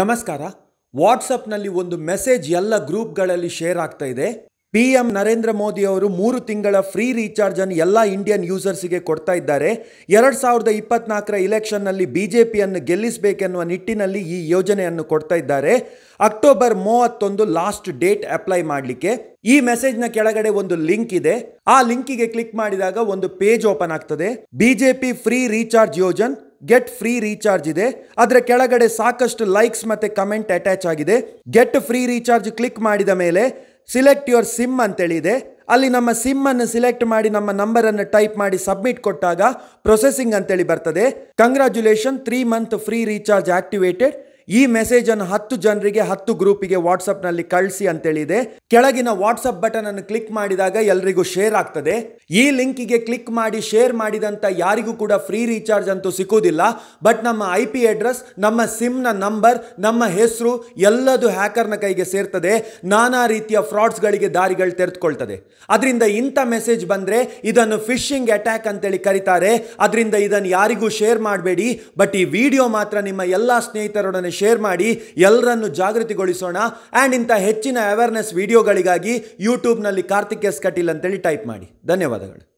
ನಮಸ್ಕಾರ ವಾಟ್ಸಪ್ನಲ್ಲಿ ಒಂದು ಮೆಸೇಜ್ ಎಲ್ಲ ಗ್ರೂಪ್ಗಳಲ್ಲಿ ಶೇರ್ ಆಗ್ತಾ ಇದೆ ಪಿ ಎಂ ನರೇಂದ್ರ ಮೋದಿ ಅವರು ಮೂರು ತಿಂಗಳ ಫ್ರೀ ರೀಚಾರ್ಜ್ ಅನ್ನು ಎಲ್ಲ ಇಂಡಿಯನ್ ಯೂಸರ್ಸಿಗೆ ಕೊಡ್ತಾ ಇದ್ದಾರೆ ಎರಡು ಸಾವಿರದ ಇಪ್ಪತ್ನಾಲ್ಕರ ಇಲೆಕ್ಷನ್ನಲ್ಲಿ ಬಿ ಜೆ ಪಿಯನ್ನು ಗೆಲ್ಲಿಸಬೇಕೆನ್ನುವ ನಿಟ್ಟಿನಲ್ಲಿ ಈ ಯೋಜನೆಯನ್ನು ಕೊಡ್ತಾ ಇದ್ದಾರೆ ಅಕ್ಟೋಬರ್ ಮೂವತ್ತೊಂದು ಲಾಸ್ಟ್ ಡೇಟ್ ಅಪ್ಲೈ ಮಾಡಲಿಕ್ಕೆ ಈ ಮೆಸೇಜ್ನ ಕೆಳಗಡೆ ಒಂದು ಲಿಂಕ್ ಇದೆ ಆ ಲಿಂಕಿಗೆ ಕ್ಲಿಕ್ ಮಾಡಿದಾಗ ಒಂದು ಪೇಜ್ ಓಪನ್ ಆಗ್ತದೆ ಬಿಜೆಪಿ ಫ್ರೀ ರೀಚಾರ್ಜ್ ಯೋಜನ್ ಗೆಟ್ ಫ್ರೀ ರೀಚಾರ್ಜ್ ಇದೆ ಅದರ ಕೆಳಗಡೆ ಸಾಕಷ್ಟು ಲೈಕ್ಸ್ ಮತ್ತೆ ಕಮೆಂಟ್ ಅಟ್ಯಾಚ್ ಆಗಿದೆ ಗೆಟ್ ಫ್ರೀ ರೀಚಾರ್ಜ್ ಕ್ಲಿಕ್ ಮಾಡಿದ ಮೇಲೆ ಸಿಲೆಕ್ಟ್ ಯುವರ್ ಸಿಮ್ ಅಂತೇಳಿ ಇದೆ ಅಲ್ಲಿ ನಮ್ಮ ಸಿಮ್ಮನ್ನು ಸಿಲೆಕ್ಟ್ ಮಾಡಿ ನಮ್ಮ ನಂಬರನ್ನು ಟೈಪ್ ಮಾಡಿ ಸಬ್ಮಿಟ್ ಕೊಟ್ಟಾಗ ಪ್ರೊಸೆಸಿಂಗ್ ಅಂತೇಳಿ ಬರ್ತದೆ congratulation three month free recharge activated ಈ ಮೆಸೇಜ್ ಅನ್ನು ಹತ್ತು ಜನರಿಗೆ ಹತ್ತು ಗ್ರೂಪಿಗೆ ನಲ್ಲಿ ಕಳಿಸಿ ಅಂತೇಳಿದೆ ಕೆಳಗಿನ ವಾಟ್ಸಪ್ ಬಟನ್ ಅನ್ನು ಕ್ಲಿಕ್ ಮಾಡಿದಾಗ ಎಲ್ರಿಗೂ ಶೇರ್ ಆಗ್ತದೆ ಈ ಲಿಂಕಿಗೆ ಕ್ಲಿಕ್ ಮಾಡಿ ಶೇರ್ ಮಾಡಿದಂತ ಯಾರಿಗೂ ಕೂಡ ಫ್ರೀ ರೀಚಾರ್ಜ್ ಅಂತೂ ಸಿಕ್ಕುವುದಿಲ್ಲ ಬಟ್ ನಮ್ಮ ಐ ಪಿ ಅಡ್ರೆಸ್ ನಮ್ಮ ಸಿಮ್ನ ನಂಬರ್ ನಮ್ಮ ಹೆಸರು ಎಲ್ಲದು ಹ್ಯಾಕರ್ನ ಕೈಗೆ ಸೇರ್ತದೆ ನಾನಾ ರೀತಿಯ ಫ್ರಾಡ್ಸ್ ಗಳಿಗೆ ದಾರಿಗಳು ತೆರೆದುಕೊಳ್ತದೆ ಅದರಿಂದ ಇಂಥ ಮೆಸೇಜ್ ಬಂದ್ರೆ ಇದನ್ನು ಫಿಶಿಂಗ್ ಅಟ್ಯಾಕ್ ಅಂತೇಳಿ ಕರೀತಾರೆ ಅದರಿಂದ ಇದನ್ನು ಯಾರಿಗೂ ಶೇರ್ ಮಾಡಬೇಡಿ ಬಟ್ ಈ ವಿಡಿಯೋ ಮಾತ್ರ ನಿಮ್ಮ ಎಲ್ಲ ಸ್ನೇಹಿತರೊಡನೆ ಶೇರ್ ಮಾಡಿ ಎಲ್ಲರನ್ನು ಜಾಗೃತಿಗೊಳಿಸೋಣ ಆ್ಯಂಡ್ ಇಂಥ ಹೆಚ್ಚಿನ ಅವೇರ್ನೆಸ್ ವಿಡಿಯೋಗಳಿಗಾಗಿ ಯೂಟ್ಯೂಬ್ನಲ್ಲಿ ಕಾರ್ತಿಕ್ ಎಸ್ ಕಟೀಲ್ ಅಂತೇಳಿ ಟೈಪ್ ಮಾಡಿ ಧನ್ಯವಾದಗಳು